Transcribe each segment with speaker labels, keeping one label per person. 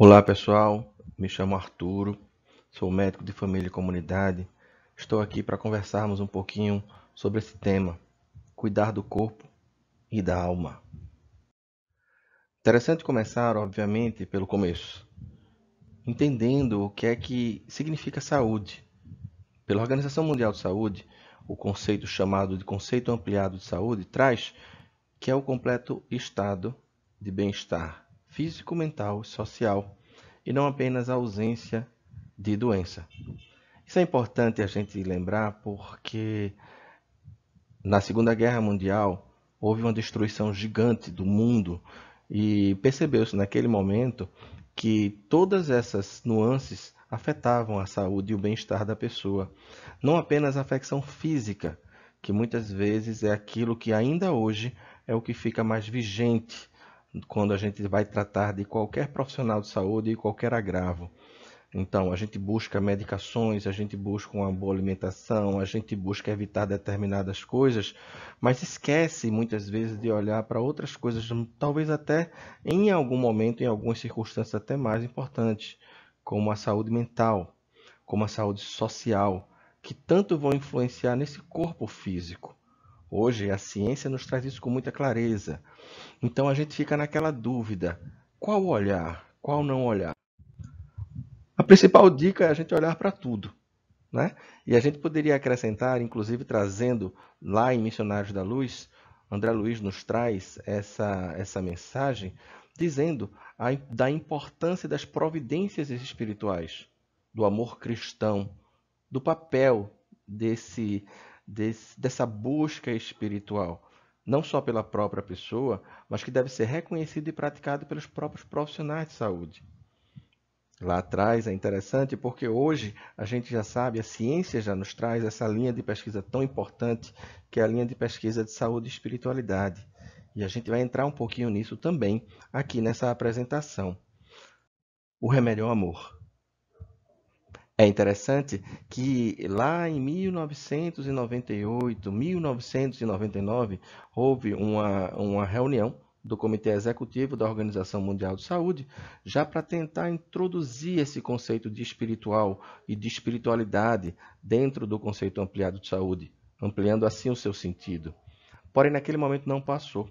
Speaker 1: Olá pessoal, me chamo Arturo, sou médico de família e comunidade. Estou aqui para conversarmos um pouquinho sobre esse tema: cuidar do corpo e da alma. Interessante começar, obviamente, pelo começo, entendendo o que é que significa saúde. Pela Organização Mundial de Saúde, o conceito chamado de conceito ampliado de saúde traz que é o completo estado de bem-estar físico, mental, social e não apenas a ausência de doença. Isso é importante a gente lembrar porque na Segunda Guerra Mundial houve uma destruição gigante do mundo e percebeu-se naquele momento que todas essas nuances afetavam a saúde e o bem-estar da pessoa, não apenas a afecção física, que muitas vezes é aquilo que ainda hoje é o que fica mais vigente quando a gente vai tratar de qualquer profissional de saúde e qualquer agravo. Então, a gente busca medicações, a gente busca uma boa alimentação, a gente busca evitar determinadas coisas, mas esquece muitas vezes de olhar para outras coisas, talvez até em algum momento, em algumas circunstâncias até mais importantes, como a saúde mental, como a saúde social, que tanto vão influenciar nesse corpo físico. Hoje a ciência nos traz isso com muita clareza. Então a gente fica naquela dúvida: qual olhar, qual não olhar? A principal dica é a gente olhar para tudo. Né? E a gente poderia acrescentar, inclusive trazendo lá em Missionários da Luz, André Luiz nos traz essa, essa mensagem dizendo a, da importância das providências espirituais, do amor cristão, do papel desse desse, dessa busca espiritual, não só pela própria pessoa, mas que deve ser reconhecido e praticado pelos próprios profissionais de saúde. Lá atrás é interessante porque hoje a gente já sabe, a ciência já nos traz essa linha de pesquisa tão importante, que é a linha de pesquisa de saúde e espiritualidade. E a gente vai entrar um pouquinho nisso também aqui nessa apresentação. O remédio é o amor. É interessante que lá em 1998, 1999, houve uma, uma reunião do Comitê Executivo da Organização Mundial de Saúde, já para tentar introduzir esse conceito de espiritual e de espiritualidade dentro do conceito ampliado de saúde, ampliando assim o seu sentido. Porém, naquele momento não passou.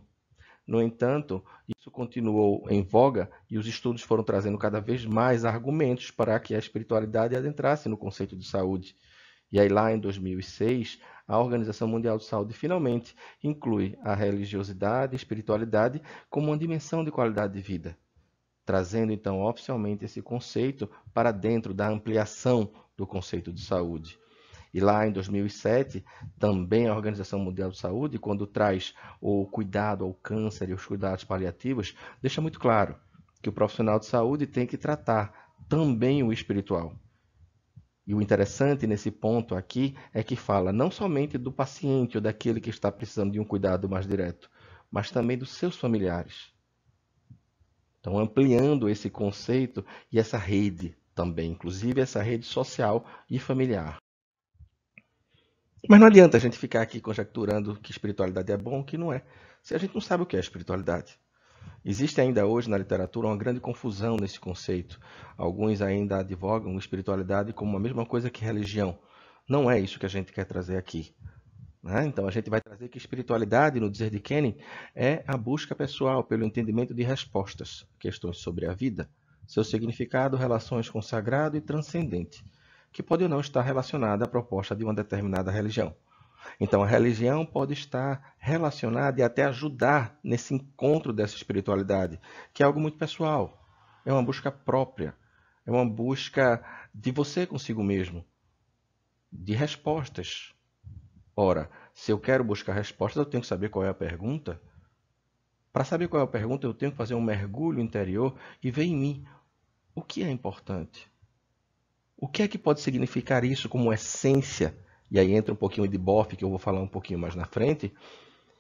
Speaker 1: No entanto, isso continuou em voga e os estudos foram trazendo cada vez mais argumentos para que a espiritualidade adentrasse no conceito de saúde. E aí, lá em 2006, a Organização Mundial de Saúde finalmente inclui a religiosidade e espiritualidade como uma dimensão de qualidade de vida, trazendo então oficialmente esse conceito para dentro da ampliação do conceito de saúde. E lá em 2007, também a Organização Mundial de Saúde, quando traz o cuidado ao câncer e os cuidados paliativos, deixa muito claro que o profissional de saúde tem que tratar também o espiritual. E o interessante nesse ponto aqui é que fala não somente do paciente ou daquele que está precisando de um cuidado mais direto, mas também dos seus familiares. Então, ampliando esse conceito e essa rede também, inclusive essa rede social e familiar. Mas não adianta a gente ficar aqui conjecturando que espiritualidade é bom ou que não é, se a gente não sabe o que é espiritualidade. Existe ainda hoje na literatura uma grande confusão nesse conceito. Alguns ainda advogam espiritualidade como a mesma coisa que religião. Não é isso que a gente quer trazer aqui. Né? Então a gente vai trazer que espiritualidade, no dizer de Kenny, é a busca pessoal pelo entendimento de respostas, questões sobre a vida, seu significado, relações com o sagrado e transcendente que pode ou não estar relacionada à proposta de uma determinada religião. Então, a religião pode estar relacionada e até ajudar nesse encontro dessa espiritualidade, que é algo muito pessoal. É uma busca própria, é uma busca de você consigo mesmo, de respostas. Ora, se eu quero buscar respostas, eu tenho que saber qual é a pergunta. Para saber qual é a pergunta, eu tenho que fazer um mergulho interior e ver em mim o que é importante. O que é que pode significar isso como essência? E aí entra um pouquinho de bofe, que eu vou falar um pouquinho mais na frente.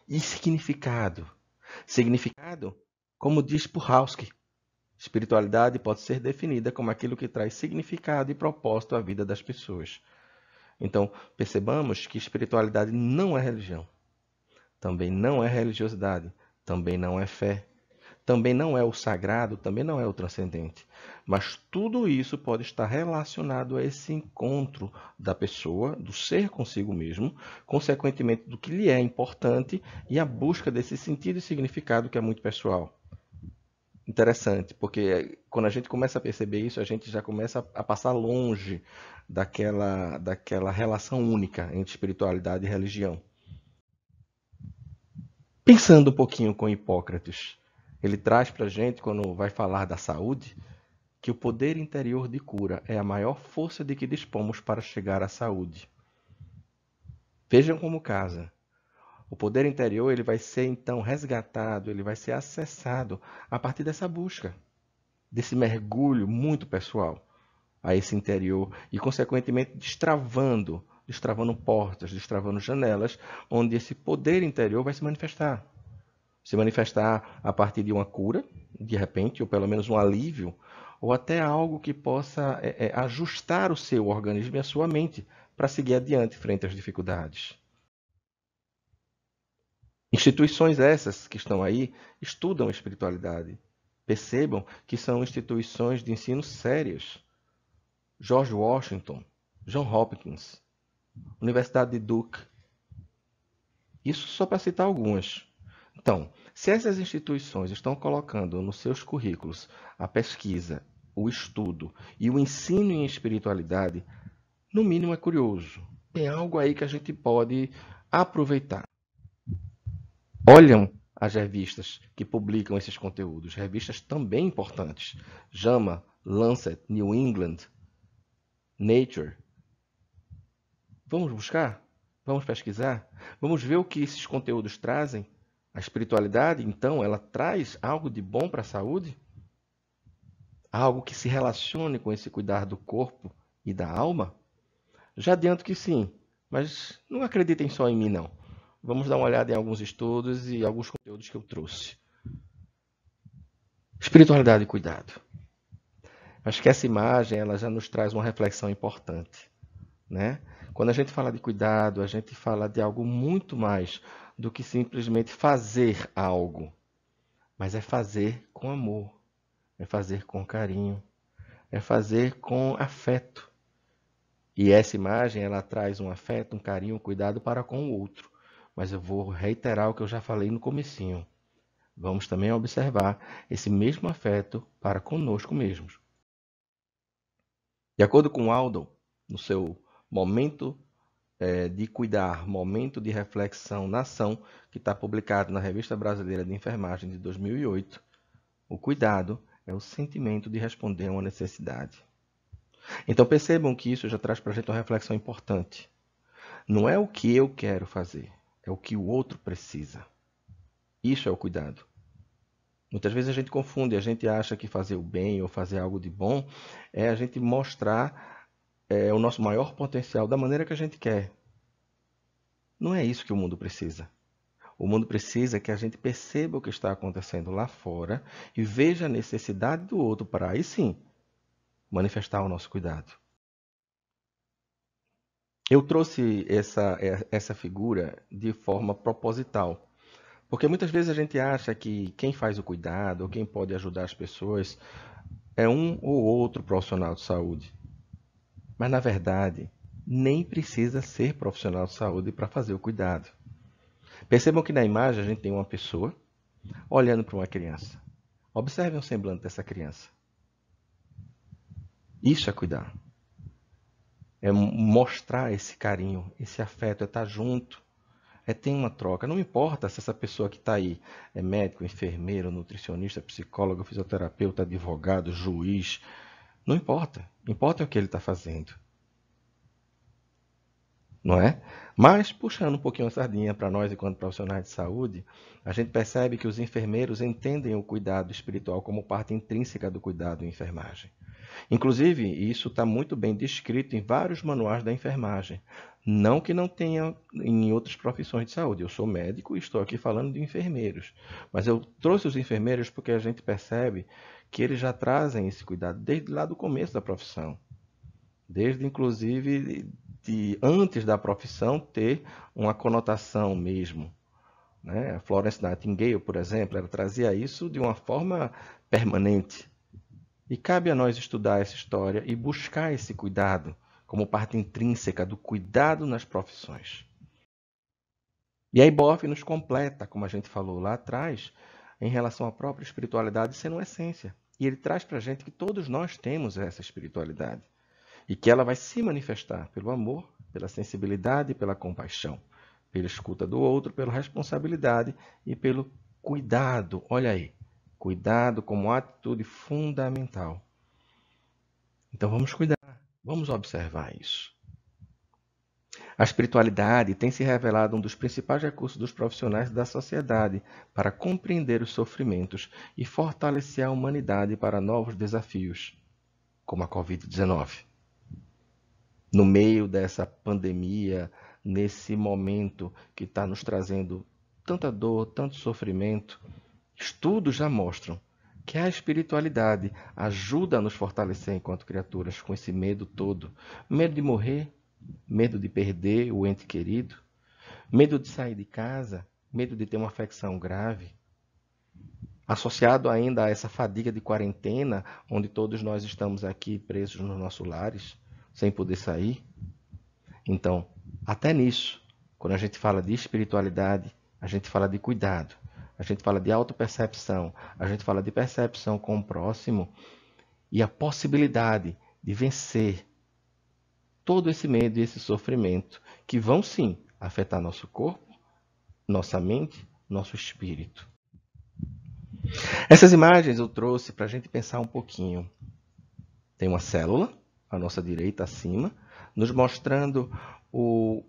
Speaker 1: E significado. Significado, como diz Purhowski, espiritualidade pode ser definida como aquilo que traz significado e propósito à vida das pessoas. Então, percebamos que espiritualidade não é religião, também não é religiosidade, também não é fé, também não é o sagrado, também não é o transcendente. Mas tudo isso pode estar relacionado a esse encontro da pessoa, do ser consigo mesmo, consequentemente do que lhe é importante e a busca desse sentido e significado que é muito pessoal interessante, porque quando a gente começa a perceber isso, a gente já começa a passar longe daquela, daquela relação única entre espiritualidade e religião. Pensando um pouquinho com Hipócrates, ele traz para a gente, quando vai falar da saúde, que o poder interior de cura é a maior força de que dispomos para chegar à saúde. Vejam como casa. O poder interior ele vai ser então resgatado, ele vai ser acessado a partir dessa busca, desse mergulho muito pessoal a esse interior e consequentemente destravando, destravando portas, destravando janelas onde esse poder interior vai se manifestar se manifestar a partir de uma cura, de repente, ou pelo menos um alívio, ou até algo que possa é, é, ajustar o seu organismo e a sua mente para seguir adiante frente às dificuldades. Instituições essas que estão aí estudam espiritualidade. Percebam que são instituições de ensino sérias. George Washington, John Hopkins, Universidade de Duke. Isso só para citar algumas. Então, se essas instituições estão colocando nos seus currículos a pesquisa, o estudo e o ensino em espiritualidade, no mínimo é curioso. Tem algo aí que a gente pode aproveitar. Olham as revistas que publicam esses conteúdos, revistas também importantes. JAMA, Lancet, New England, Nature. Vamos buscar? Vamos pesquisar? Vamos ver o que esses conteúdos trazem? A espiritualidade, então, ela traz algo de bom para a saúde? Algo que se relacione com esse cuidar do corpo e da alma? Já adianto que sim, mas não acreditem só em mim, não. Vamos dar uma olhada em alguns estudos e alguns conteúdos que eu trouxe. Espiritualidade e cuidado. Acho que essa imagem ela já nos traz uma reflexão importante. Né? Quando a gente fala de cuidado, a gente fala de algo muito mais do que simplesmente fazer algo, mas é fazer com amor, é fazer com carinho, é fazer com afeto. E essa imagem ela traz um afeto, um carinho, um cuidado para com o outro. Mas eu vou reiterar o que eu já falei no comecinho. Vamos também observar esse mesmo afeto para conosco mesmos. De acordo com Aldo, no seu momento é, de Cuidar, Momento de Reflexão na Ação, que está publicado na Revista Brasileira de Enfermagem de 2008, o cuidado é o sentimento de responder a uma necessidade. Então percebam que isso já traz para a gente uma reflexão importante. Não é o que eu quero fazer, é o que o outro precisa. Isso é o cuidado. Muitas vezes a gente confunde, a gente acha que fazer o bem ou fazer algo de bom é a gente mostrar é, o nosso maior potencial da maneira que a gente quer. Não é isso que o mundo precisa. O mundo precisa é que a gente perceba o que está acontecendo lá fora e veja a necessidade do outro para aí sim manifestar o nosso cuidado. Eu trouxe essa, é, essa figura de forma proposital, porque muitas vezes a gente acha que quem faz o cuidado ou quem pode ajudar as pessoas é um ou outro profissional de saúde. Mas na verdade, nem precisa ser profissional de saúde para fazer o cuidado. Percebam que na imagem a gente tem uma pessoa olhando para uma criança. Observem o semblante dessa criança. Isso é cuidar. É mostrar esse carinho, esse afeto, é estar tá junto, é ter uma troca. Não importa se essa pessoa que está aí é médico, enfermeiro, nutricionista, psicólogo, fisioterapeuta, advogado, juiz. Não importa. Importa o que ele está fazendo não é? Mas, puxando um pouquinho a sardinha para nós enquanto profissionais de saúde, a gente percebe que os enfermeiros entendem o cuidado espiritual como parte intrínseca do cuidado em enfermagem. Inclusive, isso está muito bem descrito em vários manuais da enfermagem. Não que não tenha em outras profissões de saúde. Eu sou médico e estou aqui falando de enfermeiros. Mas eu trouxe os enfermeiros porque a gente percebe que eles já trazem esse cuidado desde lá do começo da profissão. Desde, inclusive, de antes da profissão ter uma conotação mesmo. Né? A Florence Nightingale, por exemplo, ela trazia isso de uma forma permanente. E cabe a nós estudar essa história e buscar esse cuidado como parte intrínseca do cuidado nas profissões. E aí, Boff nos completa, como a gente falou lá atrás, em relação à própria espiritualidade sendo uma essência. E ele traz para a gente que todos nós temos essa espiritualidade e que ela vai se manifestar pelo amor, pela sensibilidade, pela compaixão, pela escuta do outro, pela responsabilidade e pelo cuidado. Olha aí, cuidado como atitude fundamental. Então vamos cuidar, vamos observar isso. A espiritualidade tem se revelado um dos principais recursos dos profissionais da sociedade para compreender os sofrimentos e fortalecer a humanidade para novos desafios, como a Covid-19 no meio dessa pandemia, nesse momento que está nos trazendo tanta dor, tanto sofrimento, estudos já mostram que a espiritualidade ajuda a nos fortalecer enquanto criaturas com esse medo todo. Medo de morrer, medo de perder o ente querido, medo de sair de casa, medo de ter uma afecção grave. Associado ainda a essa fadiga de quarentena, onde todos nós estamos aqui presos nos nossos lares, sem poder sair. Então, até nisso, quando a gente fala de espiritualidade, a gente fala de cuidado, a gente fala de autopercepção, a gente fala de percepção com o próximo e a possibilidade de vencer todo esse medo e esse sofrimento que vão sim afetar nosso corpo, nossa mente, nosso espírito. Essas imagens eu trouxe para a gente pensar um pouquinho. Tem uma célula, à nossa direita, acima, nos mostrando o,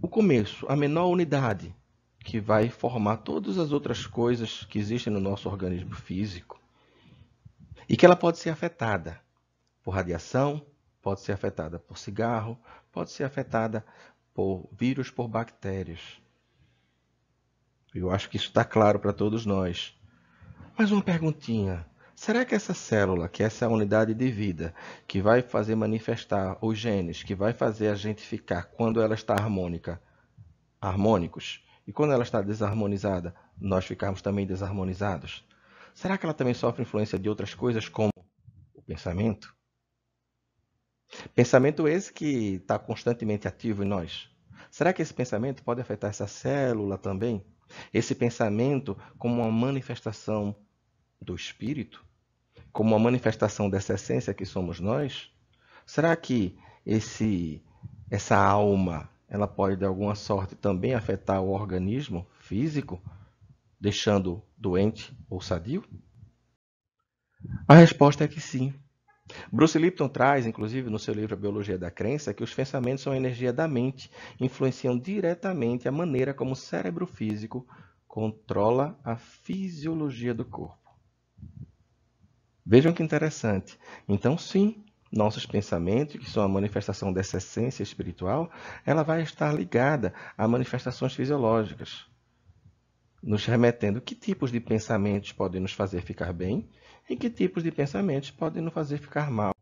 Speaker 1: o começo, a menor unidade que vai formar todas as outras coisas que existem no nosso organismo físico e que ela pode ser afetada por radiação, pode ser afetada por cigarro, pode ser afetada por vírus, por bactérias. Eu acho que isso está claro para todos nós. Mais uma perguntinha: Será que essa célula, que é essa unidade de vida, que vai fazer manifestar os genes, que vai fazer a gente ficar quando ela está harmônica, harmônicos, e quando ela está desarmonizada, nós ficarmos também desarmonizados? Será que ela também sofre influência de outras coisas como o pensamento? Pensamento esse que está constantemente ativo em nós. Será que esse pensamento pode afetar essa célula também? Esse pensamento como uma manifestação do espírito? como a manifestação dessa essência que somos nós, será que esse essa alma, ela pode de alguma sorte também afetar o organismo físico, deixando doente ou sadio? A resposta é que sim. Bruce Lipton traz, inclusive, no seu livro A Biologia da Crença, que os pensamentos são a energia da mente, influenciam diretamente a maneira como o cérebro físico controla a fisiologia do corpo. Vejam que interessante. Então, sim, nossos pensamentos, que são a manifestação dessa essência espiritual, ela vai estar ligada a manifestações fisiológicas, nos remetendo que tipos de pensamentos podem nos fazer ficar bem e que tipos de pensamentos podem nos fazer ficar mal.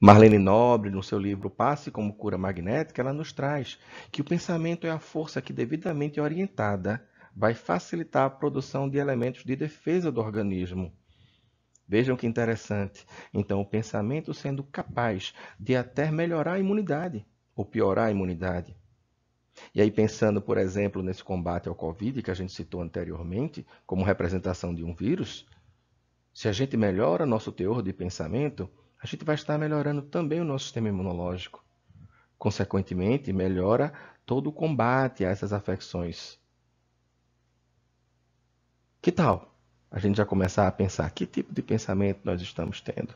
Speaker 1: Marlene Nobre, no seu livro Passe como Cura Magnética, ela nos traz que o pensamento é a força que, devidamente orientada, vai facilitar a produção de elementos de defesa do organismo, Vejam que interessante. Então, o pensamento sendo capaz de até melhorar a imunidade ou piorar a imunidade. E aí, pensando, por exemplo, nesse combate ao Covid que a gente citou anteriormente, como representação de um vírus, se a gente melhora nosso teor de pensamento, a gente vai estar melhorando também o nosso sistema imunológico. Consequentemente, melhora todo o combate a essas afecções. Que tal? a gente já começar a pensar que tipo de pensamento nós estamos tendo.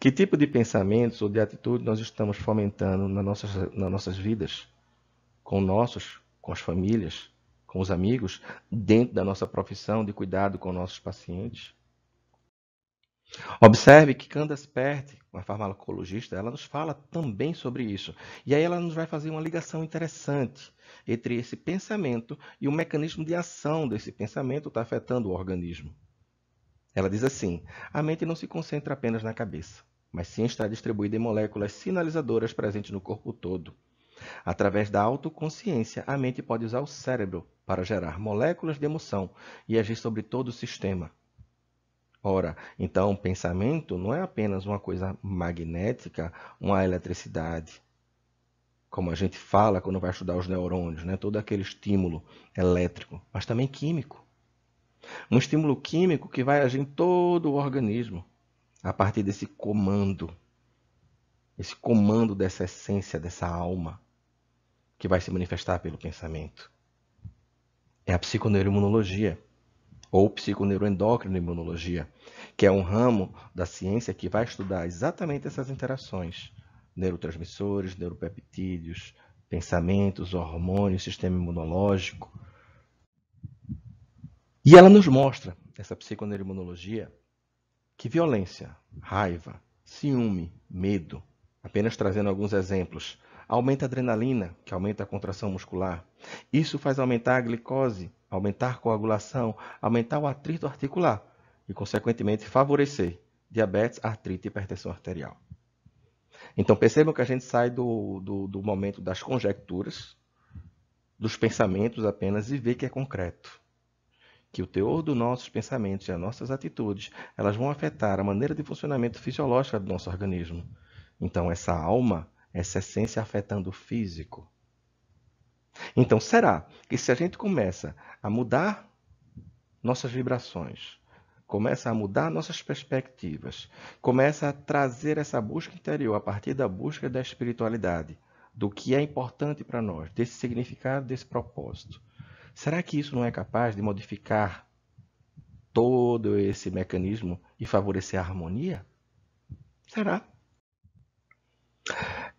Speaker 1: Que tipo de pensamentos ou de atitude nós estamos fomentando nas nossas, nas nossas vidas, com nossos, com as famílias, com os amigos, dentro da nossa profissão de cuidado com nossos pacientes? Observe que Candace Pert uma farmacologista, ela nos fala também sobre isso. E aí ela nos vai fazer uma ligação interessante entre esse pensamento e o mecanismo de ação desse pensamento está afetando o organismo. Ela diz assim: a mente não se concentra apenas na cabeça, mas sim está distribuída em moléculas sinalizadoras presentes no corpo todo. Através da autoconsciência, a mente pode usar o cérebro para gerar moléculas de emoção e agir sobre todo o sistema, Ora, então o pensamento não é apenas uma coisa magnética, uma eletricidade, como a gente fala quando vai estudar os neurônios, né? todo aquele estímulo elétrico, mas também químico. Um estímulo químico que vai agir em todo o organismo, a partir desse comando, esse comando dessa essência, dessa alma, que vai se manifestar pelo pensamento. É a psiconeuroimunologia ou psiconeuroendócrina imunologia, que é um ramo da ciência que vai estudar exatamente essas interações, neurotransmissores, neuropeptídeos, pensamentos, hormônios, sistema imunológico. E ela nos mostra, essa psiconeuroimunologia, que violência, raiva, ciúme, medo, apenas trazendo alguns exemplos, aumenta a adrenalina, que aumenta a contração muscular. Isso faz aumentar a glicose, aumentar a coagulação, aumentar o atrito articular e, consequentemente, favorecer diabetes, artrite e hipertensão arterial. Então percebam que a gente sai do, do, do momento das conjecturas, dos pensamentos apenas e vê que é concreto que o teor dos nossos pensamentos e as nossas atitudes, elas vão afetar a maneira de funcionamento fisiológico do nosso organismo. Então, essa alma, essa essência afetando o físico, então, será que se a gente começa a mudar nossas vibrações, começa a mudar nossas perspectivas, começa a trazer essa busca interior a partir da busca da espiritualidade, do que é importante para nós, desse significado, desse propósito. Será que isso não é capaz de modificar todo esse mecanismo e favorecer a harmonia? Será?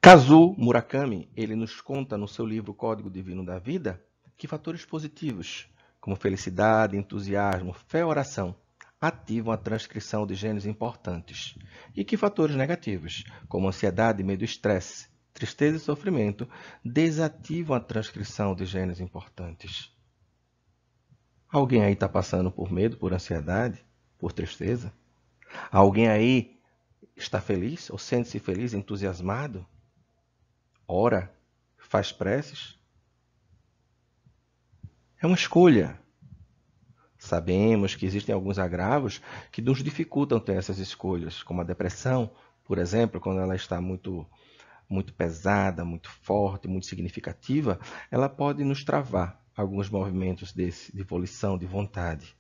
Speaker 1: Kazu Murakami, ele nos conta no seu livro Código Divino da Vida que fatores positivos, como felicidade, entusiasmo, fé, oração, ativam a transcrição de genes importantes, e que fatores negativos, como ansiedade, medo, estresse, tristeza e sofrimento, desativam a transcrição de genes importantes. Alguém aí está passando por medo, por ansiedade, por tristeza? Alguém aí está feliz ou sente-se feliz, entusiasmado? Ora, faz preces? É uma escolha. Sabemos que existem alguns agravos que nos dificultam ter essas escolhas, como a depressão, por exemplo, quando ela está muito muito pesada, muito forte, muito significativa, ela pode nos travar alguns movimentos desse, de volição, de vontade.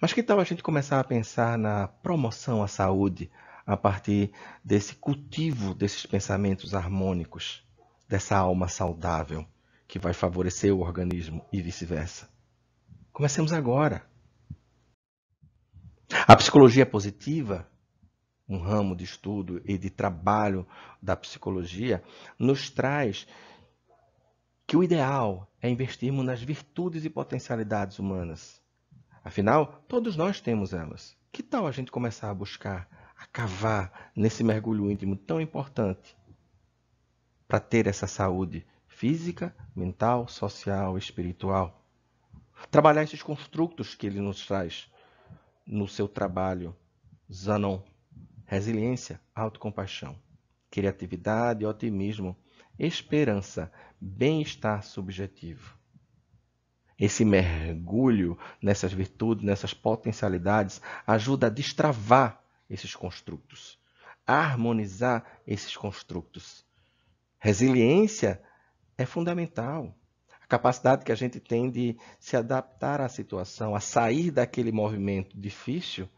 Speaker 1: Mas que tal a gente começar a pensar na promoção à saúde, a partir desse cultivo desses pensamentos harmônicos, dessa alma saudável que vai favorecer o organismo e vice-versa. Comecemos agora. A psicologia positiva, um ramo de estudo e de trabalho da psicologia, nos traz que o ideal é investirmos nas virtudes e potencialidades humanas. Afinal, todos nós temos elas. Que tal a gente começar a buscar a cavar nesse mergulho íntimo tão importante para ter essa saúde física, mental, social, espiritual. Trabalhar esses construtos que ele nos traz no seu trabalho Zanon. Resiliência, autocompaixão, criatividade, otimismo, esperança, bem-estar subjetivo. Esse mergulho nessas virtudes, nessas potencialidades, ajuda a destravar esses construtos, harmonizar esses construtos. Resiliência é fundamental. A capacidade que a gente tem de se adaptar à situação, a sair daquele movimento difícil,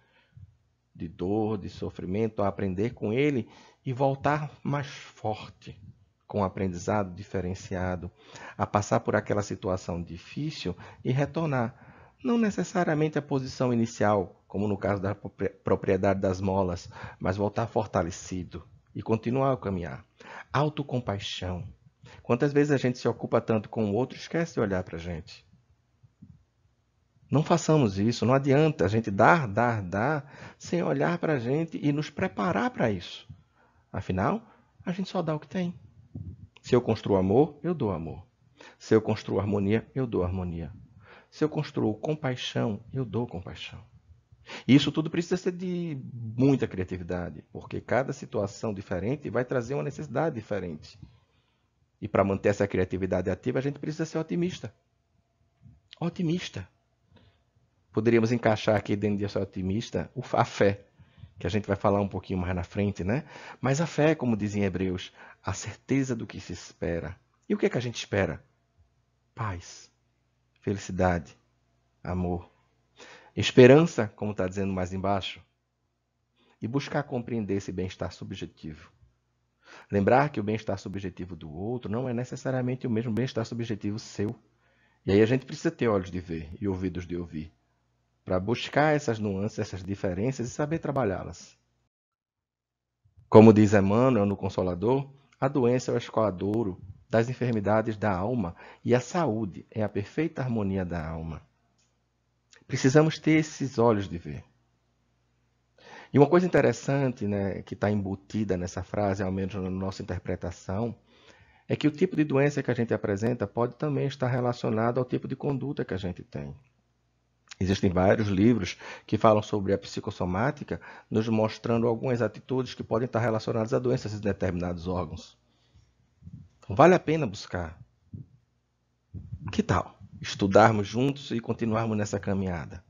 Speaker 1: de dor, de sofrimento, a aprender com ele e voltar mais forte, com um aprendizado diferenciado, a passar por aquela situação difícil e retornar. Não necessariamente a posição inicial como no caso da propriedade das molas, mas voltar fortalecido e continuar a caminhar. Autocompaixão. Quantas vezes a gente se ocupa tanto com o outro, esquece de olhar para a gente. Não façamos isso, não adianta a gente dar, dar, dar, sem olhar para a gente e nos preparar para isso. Afinal, a gente só dá o que tem. Se eu construo amor, eu dou amor. Se eu construo harmonia, eu dou harmonia. Se eu construo compaixão, eu dou compaixão isso tudo precisa ser de muita criatividade, porque cada situação diferente vai trazer uma necessidade diferente. E para manter essa criatividade ativa, a gente precisa ser otimista. Otimista. Poderíamos encaixar aqui dentro de ser otimista a fé, que a gente vai falar um pouquinho mais na frente, né? Mas a fé, como dizem Hebreus, a certeza do que se espera. E o que é que a gente espera? Paz, felicidade, amor, esperança, como está dizendo mais embaixo, e buscar compreender esse bem-estar subjetivo. Lembrar que o bem-estar subjetivo do outro não é necessariamente o mesmo bem-estar subjetivo seu. E aí a gente precisa ter olhos de ver e ouvidos de ouvir, para buscar essas nuances, essas diferenças e saber trabalhá-las. Como diz Emmanuel no Consolador, a doença é o escoadouro das enfermidades da alma e a saúde é a perfeita harmonia da alma. Precisamos ter esses olhos de ver. E uma coisa interessante né, que está embutida nessa frase, ao menos na nossa interpretação, é que o tipo de doença que a gente apresenta pode também estar relacionado ao tipo de conduta que a gente tem. Existem vários livros que falam sobre a psicossomática, nos mostrando algumas atitudes que podem estar relacionadas a doenças em determinados órgãos. Vale a pena buscar. Que tal? estudarmos juntos e continuarmos nessa caminhada.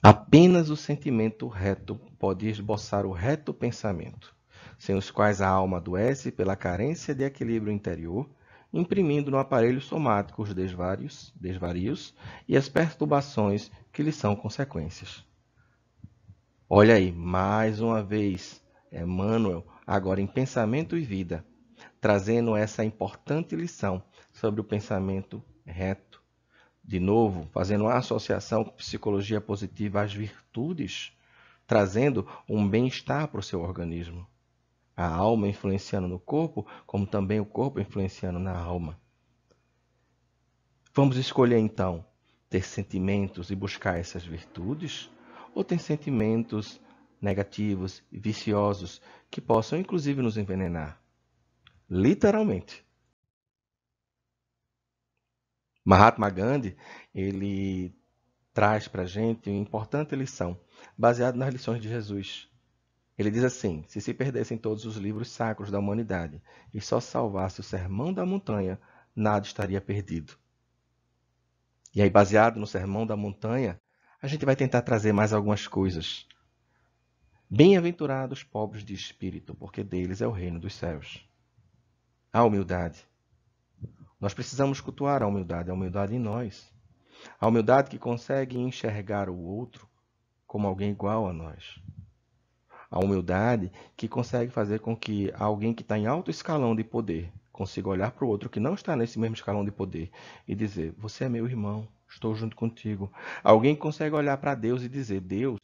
Speaker 1: Apenas o sentimento reto pode esboçar o reto pensamento, sem os quais a alma adoece pela carência de equilíbrio interior, imprimindo no aparelho somático os desvarios, desvarios e as perturbações que lhe são consequências. Olha aí, mais uma vez, Emmanuel, agora em pensamento e vida, trazendo essa importante lição sobre o pensamento reto. De novo, fazendo uma associação com psicologia positiva às virtudes, trazendo um bem-estar para o seu organismo. A alma influenciando no corpo, como também o corpo influenciando na alma. Vamos escolher então ter sentimentos e buscar essas virtudes ou ter sentimentos negativos e viciosos que possam inclusive nos envenenar. Literalmente. Mahatma Gandhi, ele traz para a gente uma importante lição, baseada nas lições de Jesus. Ele diz assim: se se perdessem todos os livros sacros da humanidade e só salvasse o sermão da montanha, nada estaria perdido. E aí, baseado no sermão da montanha, a gente vai tentar trazer mais algumas coisas. Bem-aventurados pobres de espírito, porque deles é o reino dos céus. A humildade, nós precisamos cultuar a humildade, a humildade em nós. A humildade que consegue enxergar o outro como alguém igual a nós. A humildade que consegue fazer com que alguém que está em alto escalão de poder consiga olhar para o outro que não está nesse mesmo escalão de poder e dizer: Você é meu irmão, estou junto contigo. Alguém que consegue olhar para Deus e dizer: Deus,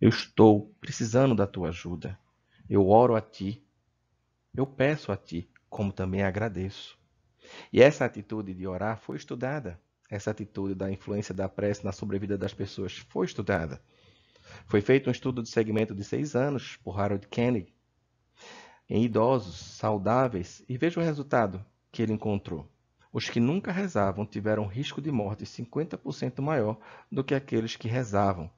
Speaker 1: eu estou precisando da tua ajuda. Eu oro a ti. Eu peço a ti, como também agradeço. E essa atitude de orar foi estudada. Essa atitude da influência da prece na sobrevida das pessoas foi estudada. Foi feito um estudo de segmento de seis anos por Harold Kennedy em idosos saudáveis e veja o resultado que ele encontrou. Os que nunca rezavam tiveram risco de morte 50% maior do que aqueles que rezavam.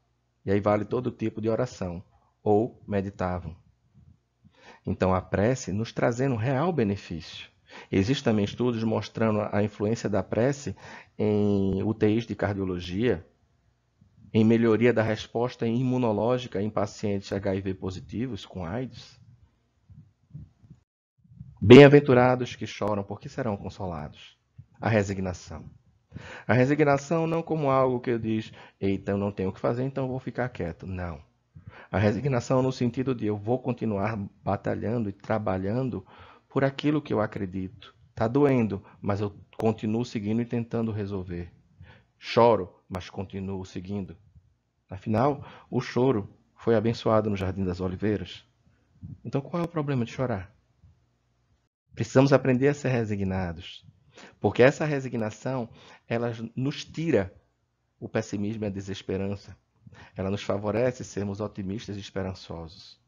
Speaker 1: E aí vale todo tipo de oração ou meditavam. Então a prece nos trazendo um real benefício. Existem também estudos mostrando a influência da prece em UTIs de cardiologia, em melhoria da resposta imunológica em pacientes HIV positivos com AIDS. Bem-aventurados que choram, porque serão consolados. A resignação. A resignação não como algo que eu diz, então não tenho o que fazer, então vou ficar quieto. Não. A resignação no sentido de eu vou continuar batalhando e trabalhando por aquilo que eu acredito. Está doendo, mas eu continuo seguindo e tentando resolver. Choro, mas continuo seguindo. Afinal, o choro foi abençoado no Jardim das Oliveiras. Então qual é o problema de chorar? Precisamos aprender a ser resignados, porque essa resignação ela nos tira o pessimismo e a desesperança. Ela nos favorece sermos otimistas e esperançosos.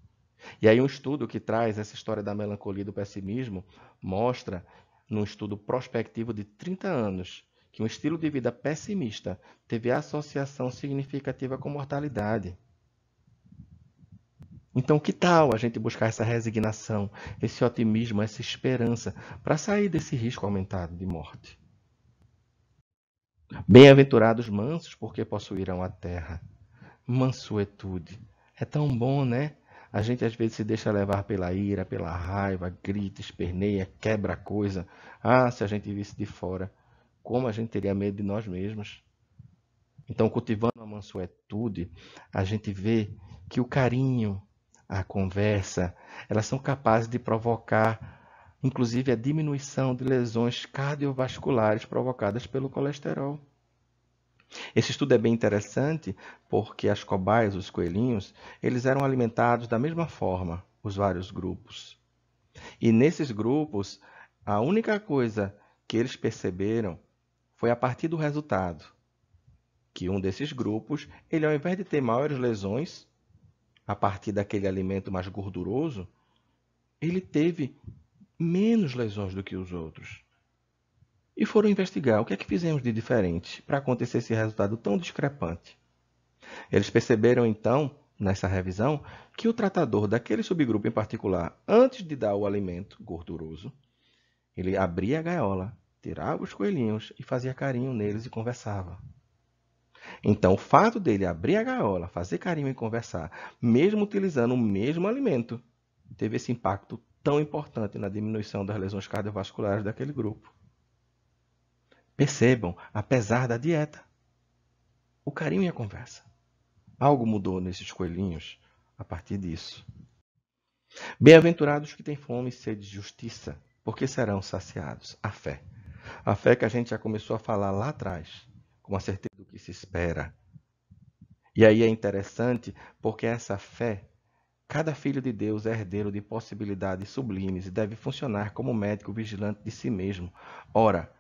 Speaker 1: E aí um estudo que traz essa história da melancolia e do pessimismo mostra, num estudo prospectivo de 30 anos, que um estilo de vida pessimista teve associação significativa com mortalidade. Então, que tal a gente buscar essa resignação, esse otimismo, essa esperança para sair desse risco aumentado de morte? Bem-aventurados mansos, porque possuirão a terra. Mansuetude. É tão bom, né? A gente às vezes se deixa levar pela ira, pela raiva, grita, esperneia, quebra coisa. Ah, se a gente visse de fora, como a gente teria medo de nós mesmos. Então, cultivando a mansuetude, a gente vê que o carinho, a conversa, elas são capazes de provocar, inclusive, a diminuição de lesões cardiovasculares provocadas pelo colesterol. Esse estudo é bem interessante porque as cobaias, os coelhinhos, eles eram alimentados da mesma forma, os vários grupos. E nesses grupos, a única coisa que eles perceberam foi a partir do resultado, que um desses grupos, ele ao invés de ter maiores lesões a partir daquele alimento mais gorduroso, ele teve menos lesões do que os outros e foram investigar o que é que fizemos de diferente para acontecer esse resultado tão discrepante. Eles perceberam então, nessa revisão, que o tratador daquele subgrupo em particular, antes de dar o alimento gorduroso, ele abria a gaiola, tirava os coelhinhos e fazia carinho neles e conversava. Então, o fato dele abrir a gaiola, fazer carinho e conversar, mesmo utilizando o mesmo alimento, teve esse impacto tão importante na diminuição das lesões cardiovasculares daquele grupo. Percebam, apesar da dieta, o carinho e a conversa. Algo mudou nesses coelhinhos a partir disso. Bem-aventurados que têm fome e sede de justiça, porque serão saciados. A fé. A fé que a gente já começou a falar lá atrás, com a certeza do que se espera. E aí é interessante, porque essa fé, cada filho de Deus é herdeiro de possibilidades sublimes e deve funcionar como médico vigilante de si mesmo. Ora,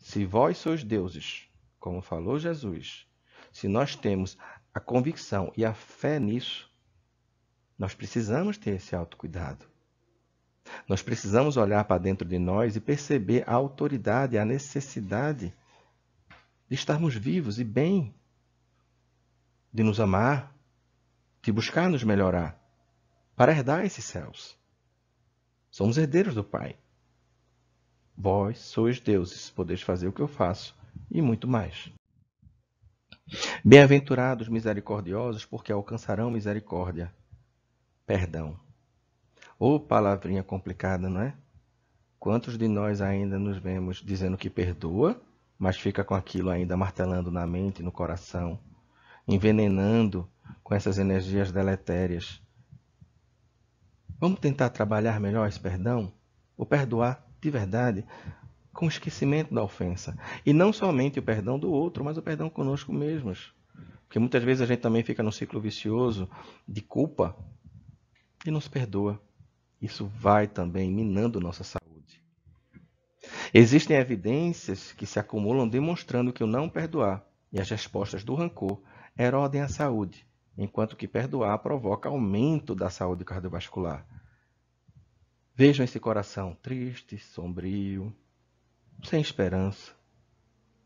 Speaker 1: se vós sois deuses, como falou Jesus, se nós temos a convicção e a fé nisso, nós precisamos ter esse autocuidado. Nós precisamos olhar para dentro de nós e perceber a autoridade, a necessidade de estarmos vivos e bem, de nos amar, de buscar nos melhorar, para herdar esses céus. Somos herdeiros do Pai. Vós sois deuses, podeis fazer o que eu faço, e muito mais. Bem-aventurados misericordiosos, porque alcançarão misericórdia. Perdão. Ô oh, palavrinha complicada, não é? Quantos de nós ainda nos vemos dizendo que perdoa, mas fica com aquilo ainda martelando na mente, no coração, envenenando com essas energias deletérias? Vamos tentar trabalhar melhor esse perdão? O perdoar de verdade com esquecimento da ofensa. E não somente o perdão do outro, mas o perdão conosco mesmos. Porque muitas vezes a gente também fica num ciclo vicioso de culpa e não se perdoa. Isso vai também minando nossa saúde. Existem evidências que se acumulam demonstrando que o não perdoar e as respostas do rancor erodem a saúde, enquanto que perdoar provoca aumento da saúde cardiovascular. Vejam esse coração triste, sombrio, sem esperança.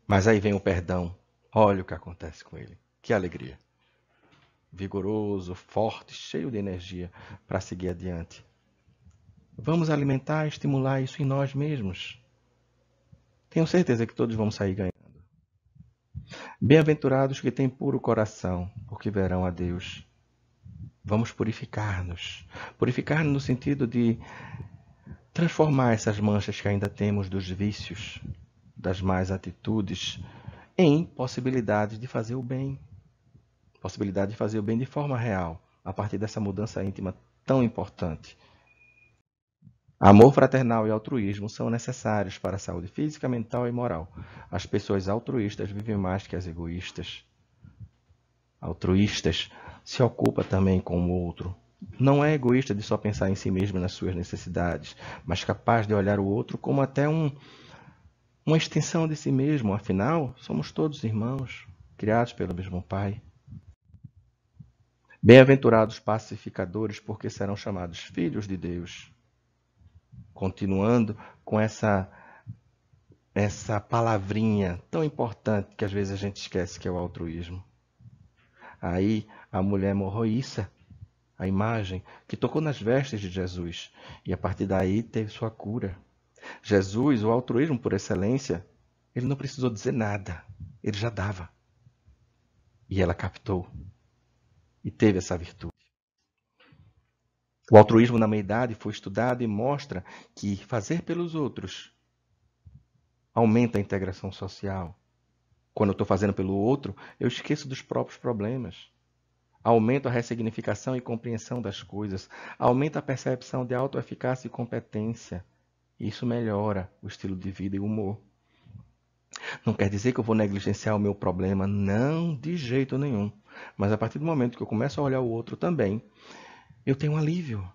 Speaker 1: Mas aí vem o perdão. Olha o que acontece com ele. Que alegria. Vigoroso, forte, cheio de energia para seguir adiante. Vamos alimentar, e estimular isso em nós mesmos. Tenho certeza que todos vamos sair ganhando. Bem-aventurados que têm puro coração, porque verão a Deus. Vamos purificar-nos. Purificar-nos no sentido de transformar essas manchas que ainda temos dos vícios, das más atitudes, em possibilidades de fazer o bem. Possibilidade de fazer o bem de forma real, a partir dessa mudança íntima tão importante. Amor fraternal e altruísmo são necessários para a saúde física, mental e moral. As pessoas altruístas vivem mais que as egoístas altruístas, se ocupa também com o outro. Não é egoísta de só pensar em si mesmo e nas suas necessidades, mas capaz de olhar o outro como até um, uma extensão de si mesmo. Afinal, somos todos irmãos, criados pelo mesmo Pai. Bem-aventurados pacificadores, porque serão chamados filhos de Deus. Continuando com essa essa palavrinha tão importante que às vezes a gente esquece que é o altruísmo. Aí a mulher morroíça, a imagem, que tocou nas vestes de Jesus e a partir daí teve sua cura. Jesus, o altruísmo por excelência, ele não precisou dizer nada, ele já dava. E ela captou e teve essa virtude. O altruísmo na meia-idade foi estudado e mostra que fazer pelos outros aumenta a integração social, quando eu estou fazendo pelo outro, eu esqueço dos próprios problemas. Aumento a ressignificação e compreensão das coisas. Aumenta a percepção de autoeficácia e competência. Isso melhora o estilo de vida e o humor. Não quer dizer que eu vou negligenciar o meu problema, não, de jeito nenhum. Mas a partir do momento que eu começo a olhar o outro também, eu tenho um alívio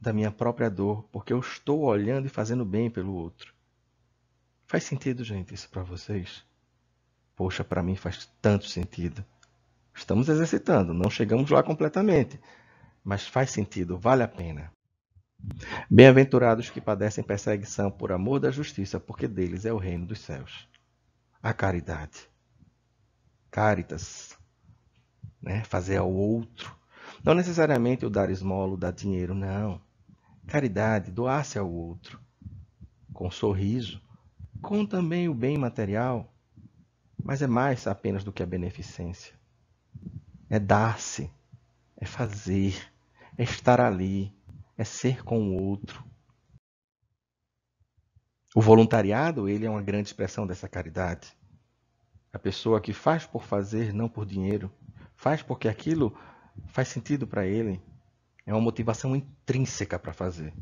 Speaker 1: da minha própria dor, porque eu estou olhando e fazendo bem pelo outro. Faz sentido, gente, isso para vocês? Poxa, para mim faz tanto sentido. Estamos exercitando, não chegamos lá completamente, mas faz sentido, vale a pena. Bem-aventurados que padecem perseguição por amor da justiça, porque deles é o reino dos céus. A caridade. Caritas. Né? Fazer ao outro. Não necessariamente o dar esmola, o dar dinheiro, não. Caridade, doar-se ao outro. Com sorriso. Com também o bem material. Mas é mais apenas do que a beneficência. É dar-se, é fazer, é estar ali, é ser com o outro. O voluntariado, ele é uma grande expressão dessa caridade. A pessoa que faz por fazer, não por dinheiro, faz porque aquilo faz sentido para ele, é uma motivação intrínseca para fazer.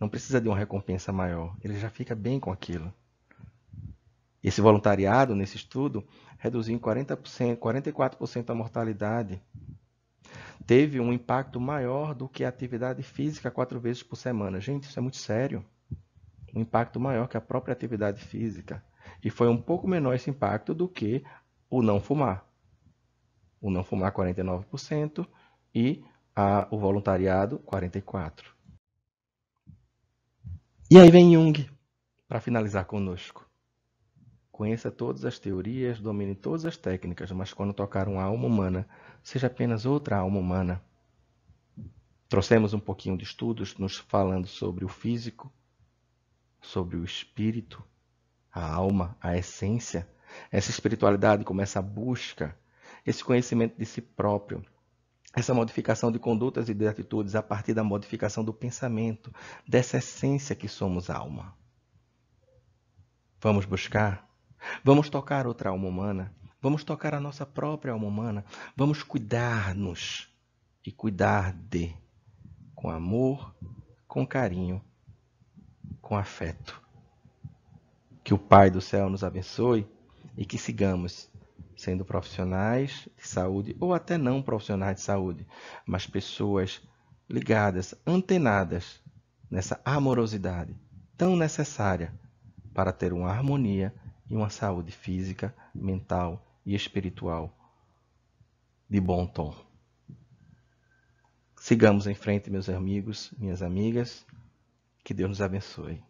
Speaker 1: Não precisa de uma recompensa maior, ele já fica bem com aquilo. Esse voluntariado, nesse estudo, reduziu em 40%, 44% a mortalidade. Teve um impacto maior do que a atividade física quatro vezes por semana. Gente, isso é muito sério. Um impacto maior que a própria atividade física. E foi um pouco menor esse impacto do que o não fumar. O não fumar, 49%, e a, o voluntariado, 44%. E aí vem Jung, para finalizar conosco. Conheça todas as teorias, domine todas as técnicas, mas quando tocar uma alma humana, seja apenas outra alma humana. Trouxemos um pouquinho de estudos nos falando sobre o físico, sobre o espírito, a alma, a essência. Essa espiritualidade como essa busca, esse conhecimento de si próprio, essa modificação de condutas e de atitudes a partir da modificação do pensamento, dessa essência que somos alma. Vamos buscar Vamos tocar outra alma humana. Vamos tocar a nossa própria alma humana. Vamos cuidar-nos e cuidar de com amor, com carinho, com afeto. Que o Pai do céu nos abençoe e que sigamos sendo profissionais de saúde ou até não profissionais de saúde, mas pessoas ligadas, antenadas nessa amorosidade tão necessária para ter uma harmonia e uma saúde física, mental e espiritual de bom tom. Sigamos em frente, meus amigos, minhas amigas. Que Deus nos abençoe.